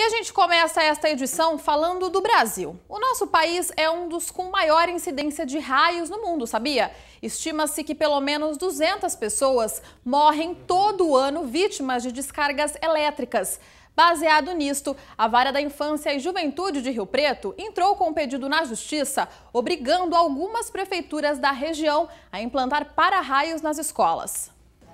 E a gente começa esta edição falando do Brasil. O nosso país é um dos com maior incidência de raios no mundo, sabia? Estima-se que pelo menos 200 pessoas morrem todo ano vítimas de descargas elétricas. Baseado nisto, a Vara da Infância e Juventude de Rio Preto entrou com um pedido na Justiça, obrigando algumas prefeituras da região a implantar para-raios nas escolas.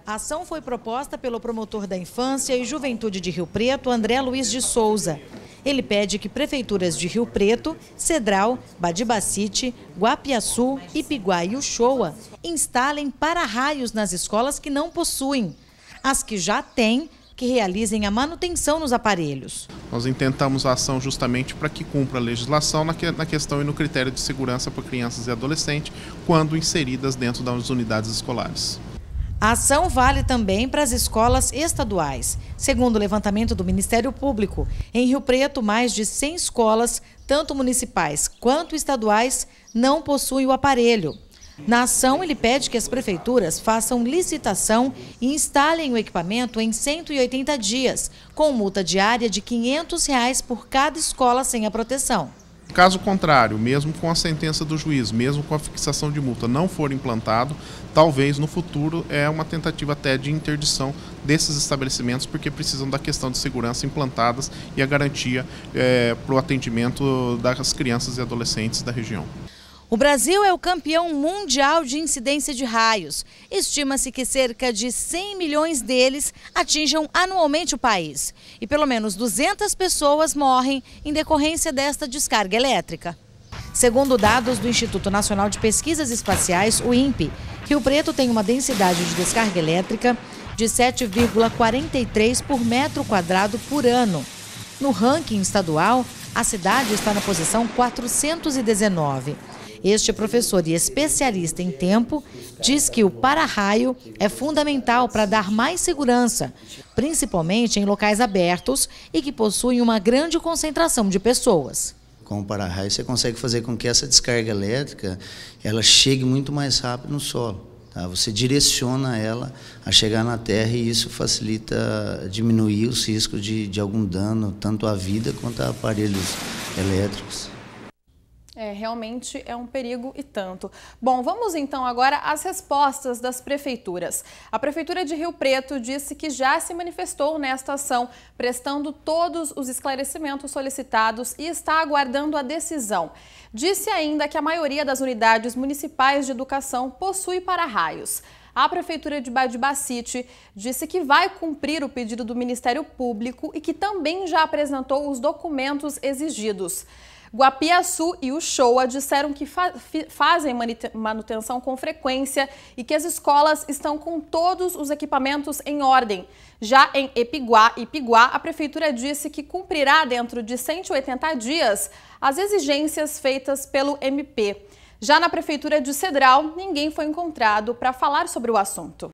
A ação foi proposta pelo promotor da Infância e Juventude de Rio Preto, André Luiz de Souza. Ele pede que prefeituras de Rio Preto, Cedral, Badibacite, Guapiaçu, Ipiguá e Uchoa instalem para-raios nas escolas que não possuem. As que já têm, que realizem a manutenção nos aparelhos. Nós intentamos a ação justamente para que cumpra a legislação na questão e no critério de segurança para crianças e adolescentes, quando inseridas dentro das unidades escolares. A ação vale também para as escolas estaduais. Segundo o levantamento do Ministério Público, em Rio Preto, mais de 100 escolas, tanto municipais quanto estaduais, não possuem o aparelho. Na ação, ele pede que as prefeituras façam licitação e instalem o equipamento em 180 dias, com multa diária de R$ 500 reais por cada escola sem a proteção. Caso contrário, mesmo com a sentença do juiz, mesmo com a fixação de multa não for implantado, talvez no futuro é uma tentativa até de interdição desses estabelecimentos, porque precisam da questão de segurança implantadas e a garantia é, eh, para o atendimento das crianças e adolescentes da região. O Brasil é o campeão mundial de incidência de raios. Estima-se que cerca de 100 milhões deles atinjam anualmente o país. E pelo menos 200 pessoas morrem em decorrência desta descarga elétrica. Segundo dados do Instituto Nacional de Pesquisas Espaciais, o INPE, Rio Preto tem uma densidade de descarga elétrica de 7,43 por metro quadrado por ano. No ranking estadual, a cidade está na posição 419. Este professor e especialista em tempo diz que o para-raio é fundamental para dar mais segurança, principalmente em locais abertos e que possuem uma grande concentração de pessoas com o para-raio, você consegue fazer com que essa descarga elétrica ela chegue muito mais rápido no solo. Tá? Você direciona ela a chegar na terra e isso facilita diminuir os riscos de, de algum dano, tanto à vida quanto a aparelhos elétricos. É, realmente é um perigo e tanto. Bom, vamos então agora às respostas das prefeituras. A Prefeitura de Rio Preto disse que já se manifestou nesta ação, prestando todos os esclarecimentos solicitados e está aguardando a decisão. Disse ainda que a maioria das unidades municipais de educação possui para-raios. A Prefeitura de Badibacite disse que vai cumprir o pedido do Ministério Público e que também já apresentou os documentos exigidos. Guapiaçu e o Showa disseram que fa fazem manutenção com frequência e que as escolas estão com todos os equipamentos em ordem. Já em Epiguá e Piguá, a prefeitura disse que cumprirá dentro de 180 dias as exigências feitas pelo MP. Já na prefeitura de Cedral, ninguém foi encontrado para falar sobre o assunto.